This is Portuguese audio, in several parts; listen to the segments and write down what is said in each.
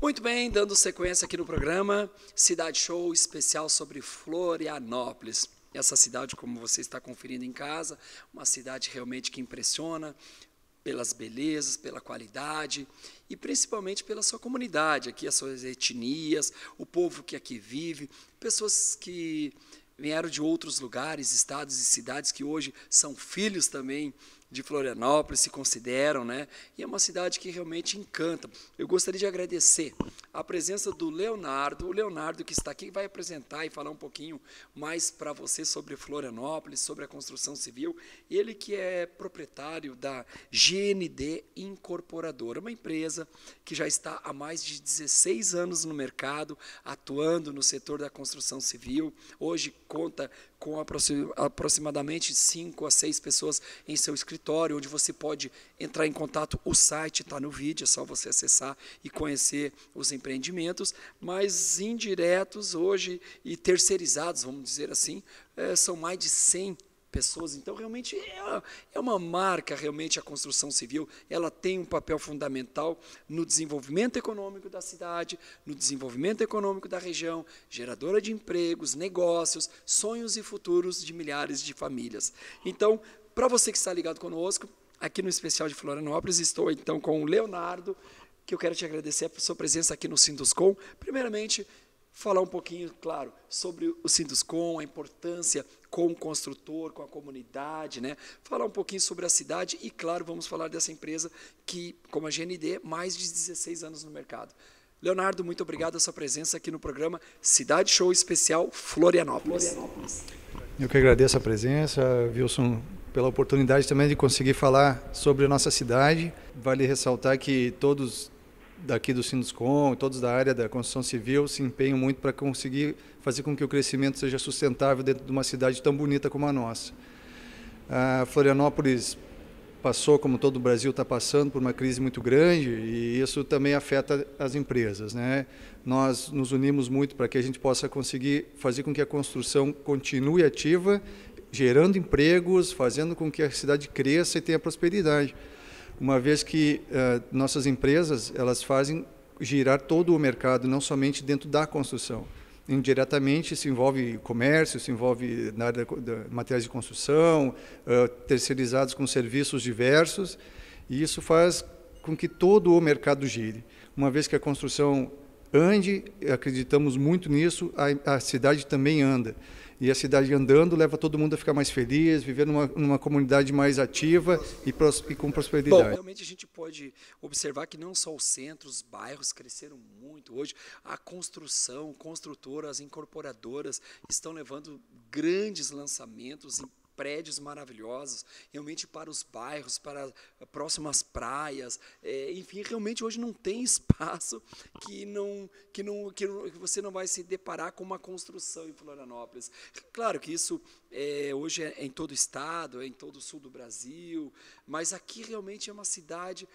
Muito bem, dando sequência aqui no programa, Cidade Show especial sobre Florianópolis. Essa cidade, como você está conferindo em casa, uma cidade realmente que impressiona pelas belezas, pela qualidade e principalmente pela sua comunidade, aqui as suas etnias, o povo que aqui vive, pessoas que vieram de outros lugares, estados e cidades que hoje são filhos também de Florianópolis se consideram, né? E é uma cidade que realmente encanta. Eu gostaria de agradecer a presença do Leonardo, o Leonardo que está aqui vai apresentar e falar um pouquinho mais para você sobre Florianópolis, sobre a construção civil. Ele que é proprietário da GND Incorporadora, uma empresa que já está há mais de 16 anos no mercado, atuando no setor da construção civil. Hoje conta com aproximadamente 5 a 6 pessoas em seu escritório, onde você pode entrar em contato. O site está no vídeo, é só você acessar e conhecer os empreendimentos, mas indiretos hoje e terceirizados, vamos dizer assim, é, são mais de 100 pessoas. Então, realmente, é, é, uma marca, realmente, a construção civil. Ela tem um papel fundamental no desenvolvimento econômico da cidade, no desenvolvimento econômico da região, geradora de empregos, negócios, sonhos e futuros de milhares de famílias. Então, para você que está ligado conosco, aqui no especial de Florianópolis, estou então com o Leonardo, que eu quero te agradecer por sua presença aqui no Sinduscom. Primeiramente, falar um pouquinho, claro, sobre o Sinduscom, a importância com o construtor, com a comunidade, né? falar um pouquinho sobre a cidade e, claro, vamos falar dessa empresa que, como a GND, mais de 16 anos no mercado. Leonardo, muito obrigado a sua presença aqui no programa Cidade Show Especial Florianópolis. Florianópolis. Eu que agradeço a presença, Wilson, pela oportunidade também de conseguir falar sobre a nossa cidade. Vale ressaltar que todos daqui do Sinduscom, todos da área da construção civil se empenham muito para conseguir fazer com que o crescimento seja sustentável dentro de uma cidade tão bonita como a nossa. A Florianópolis passou, como todo o Brasil está passando, por uma crise muito grande e isso também afeta as empresas. Né? Nós nos unimos muito para que a gente possa conseguir fazer com que a construção continue ativa, gerando empregos, fazendo com que a cidade cresça e tenha prosperidade uma vez que uh, nossas empresas elas fazem girar todo o mercado, não somente dentro da construção. Indiretamente se envolve comércio, se envolve na área de materiais de construção, uh, terceirizados com serviços diversos, e isso faz com que todo o mercado gire. Uma vez que a construção ande, acreditamos muito nisso, a, a, cidade também anda. E a cidade andando leva todo mundo a ficar mais feliz, viver numa, numa comunidade mais ativa e, pros, e, com prosperidade. Bom, realmente a gente pode observar que não só os centros, os bairros cresceram muito hoje, a construção, construtoras, incorporadoras estão levando grandes lançamentos, prédios maravilhosos, realmente para os bairros, para próximas praias, é, enfim, realmente hoje não tem espaço que não que não que você não vai se deparar com uma construção em Florianópolis. Claro que isso é, hoje é em todo o estado, é em todo o sul do Brasil, mas aqui realmente é uma cidade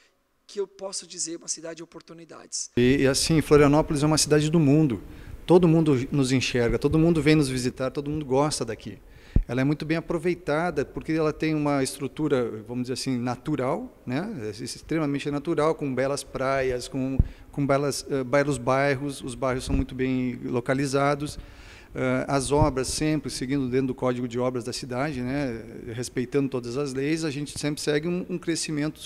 que eu posso dizer uma cidade de oportunidades. E, e assim, Florianópolis é uma cidade do mundo. Todo mundo nos enxerga, todo mundo vem nos visitar, todo mundo gosta daqui ela é muito bem aproveitada porque ela tem uma estrutura, vamos dizer assim, natural, né? É extremamente natural, com belas praias, com, com belas, uh, belos bairros, os bairros são muito bem localizados. Uh, as obras sempre seguindo dentro do código de obras da cidade, né, respeitando todas as leis, a gente sempre segue um, um crescimento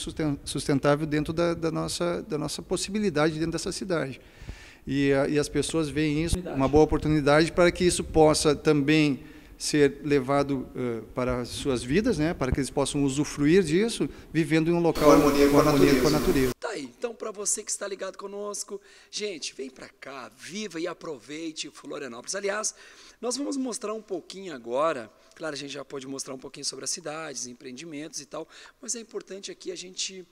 sustentável dentro da, da, nossa, da nossa possibilidade dentro dessa cidade. E, a, eh, e as pessoas veem isso uma boa oportunidade para que isso possa também ser levado uh, para as suas vidas, né, para que eles possam usufruir disso, vivendo em um local com harmonia com a natureza. Com a né? natureza. Tá aí, então para você que está ligado conosco, gente, vem para cá, viva e aproveite Florianópolis. Aliás, nós vamos mostrar um pouquinho agora, claro, a gente já pode mostrar um pouquinho sobre as cidades, empreendimentos e tal, mas é importante aqui a gente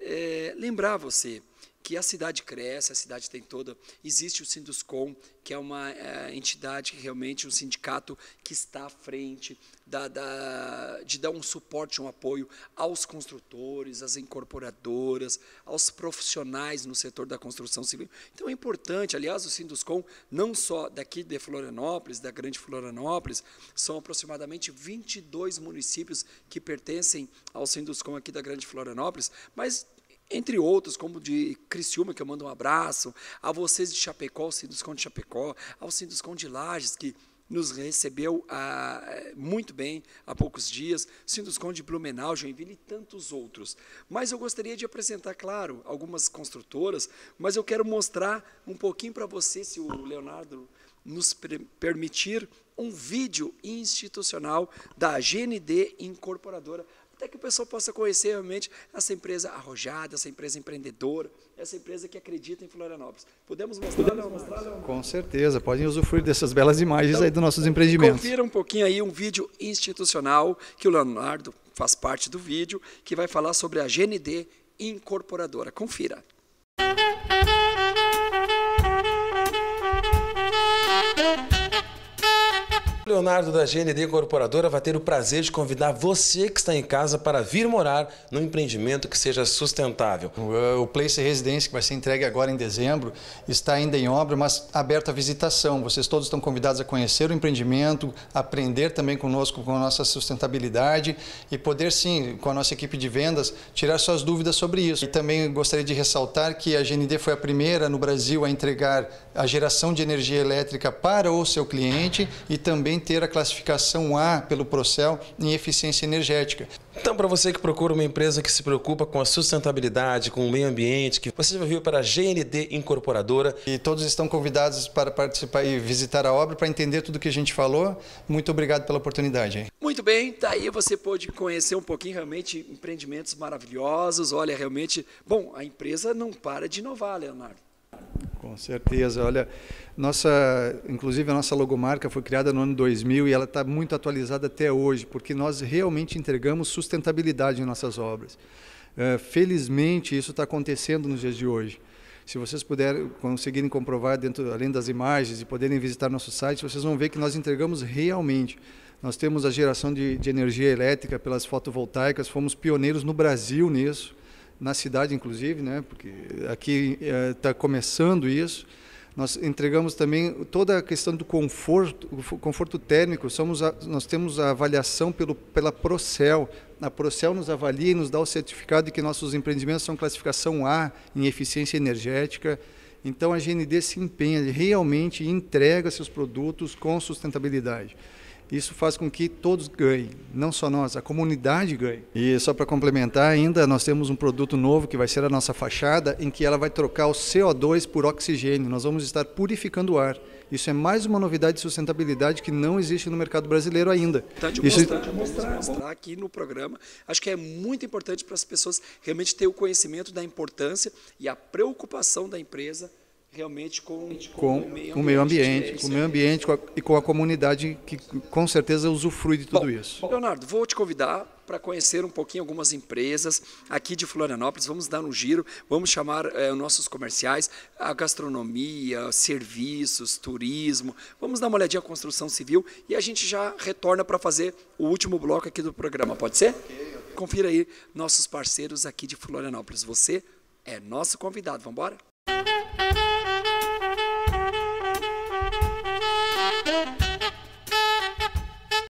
é, lembrar você que a cidade cresce, a cidade tem toda. Existe o Sinduscom, que é uma é, entidade que realmente, um sindicato que está à frente da, da, de dar um suporte, um apoio aos construtores, às incorporadoras, aos profissionais no setor da construção civil. Então é importante, aliás, o Sinduscom, não só daqui de Florianópolis, da Grande Florianópolis, são aproximadamente 22 municípios que pertencem ao Sinduscom aqui da Grande Florianópolis, mas entre outros, como de Criciúma, que eu mando um abraço, a vocês de Chapecó, Alcides Conde de Chapecó, Alcides Conde de Lages, que nos recebeu ah, muito bem há poucos dias, Sindos Conde de Blumenau, Joinville e tantos outros. Mas eu gostaria de apresentar, claro, algumas construtoras, mas eu quero mostrar um pouquinho para você, se o Leonardo nos permitir, um vídeo institucional da GND Incorporadora, até que o pessoal possa conhecer realmente essa empresa arrojada, essa empresa empreendedora, essa empresa que acredita em Florianópolis. Podemos mostrar? Podemos mostrar Com certeza, podem usufruir dessas belas imagens então, aí dos nossos empreendimentos. Confira um pouquinho aí um vídeo institucional que o Leonardo faz parte do vídeo, que vai falar sobre a GND incorporadora. Confira. Música Leonardo da GND Corporadora vai ter o prazer de convidar você que está em casa para vir morar num empreendimento que seja sustentável. O é, Place Residence, que vai ser entregue agora em dezembro, está ainda em obra, mas aberto à visitação. Vocês todos estão convidados a conhecer o empreendimento, aprender também conosco com a nossa sustentabilidade e poder sim, com a nossa equipe de vendas, tirar suas dúvidas sobre isso. E também gostaria de ressaltar que a GND foi a primeira no Brasil a entregar a geração de energia elétrica para o seu cliente e também também ter a classificação A pelo Procel em eficiência energética. Então, para você que procura uma empresa que se preocupa com a sustentabilidade, com o meio ambiente, que você já viu para a GND Incorporadora. E todos estão convidados para participar e visitar a obra para entender tudo que a gente falou. Muito obrigado pela oportunidade. Muito bem, daí tá você pôde conhecer um pouquinho realmente empreendimentos maravilhosos. Olha, realmente, bom, a empresa não para de inovar, Leonardo. Com certeza. Olha, nossa, inclusive a nossa logomarca foi criada no ano 2000 e ela está muito atualizada até hoje, porque nós realmente entregamos sustentabilidade em nossas obras. É, felizmente, isso está acontecendo nos dias de hoje. Se vocês puderem conseguirem comprovar dentro, além das imagens e poderem visitar nosso site, vocês vão ver que nós entregamos realmente. Nós temos a geração de, de energia elétrica pelas fotovoltaicas, fomos pioneiros no Brasil nisso na cidade, inclusive, né? porque aqui está eh, é, começando isso. Nós entregamos também toda a questão do conforto, conforto térmico. Somos a, nós temos a avaliação pelo, pela Procel. A Procel nos avalia e nos dá o certificado de que nossos empreendimentos são classificação A em eficiência energética. Então a GND se empenha realmente entrega seus produtos com sustentabilidade. Isso faz com que todos ganhem, não só nós, a comunidade ganhe. E só para complementar ainda, nós temos um produto novo que vai ser a nossa fachada, em que ela vai trocar o CO2 por oxigênio. Nós vamos estar purificando o ar. Isso é mais uma novidade de sustentabilidade que não existe no mercado brasileiro ainda. Importante tá Isso... mostrar, tá mostrar, mostrar aqui no programa. Acho que é muito importante para as pessoas realmente ter o conhecimento da importância e a preocupação da empresa realmente com, com, com, o meio ambiente, com, o meio é ambiente com a, e com a comunidade que com certeza usufrui de tudo bom, isso. Leonardo, vou te convidar para conhecer um pouquinho algumas empresas aqui de Florianópolis. Vamos dar um giro, vamos chamar é, nossos comerciais, a gastronomia, serviços, turismo. Vamos dar uma olhadinha à construção civil e a gente já retorna para fazer o último bloco aqui do programa. Pode ser? Okay, Confira aí nossos parceiros aqui de Florianópolis. Você é nosso convidado. Vamos embora?